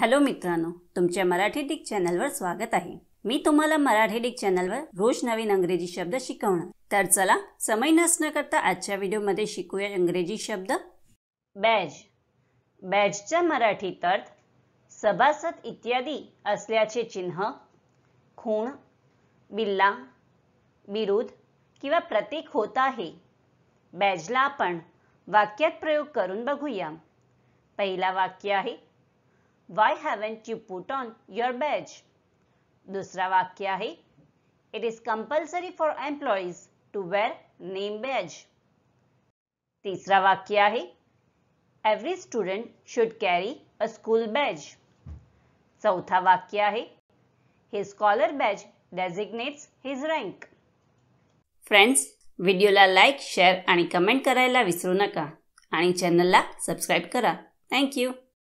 hello मित्रांनो तुमच्या Marathi Dick चॅनलवर स्वागत आहे मी तुम्हाला मराठी डिक चॅनलवर रोज नवीन अंग्रेजी शब्द शिकवणार तर चला समय नसण्याकरता आजच्या व्हिडिओमध्ये शिकूया इंग्रजी शब्द बॅज बॅजचा मराठीत अर्थ सभासद इत्यादी असल्याचे चिन्ह खूण बिल्ला विरुद्ध किंवा प्रतीक होत आहे बॅजला आपण वाक्यात प्रयोग करून बघूया पहिला वाक्य आहे why haven't you put on your badge दुसरा वाक्य आहे it is compulsory for employees to wear name badge तिसरा वाक्य आहे every student should carry a school badge चौथा वाक्य आहे हे scholar badge designates his rank friends व्हिडिओला लाईक शेअर आणि कमेंट करायला विसरू नका आणि चॅनलला सबस्क्राईब करा थँक्यू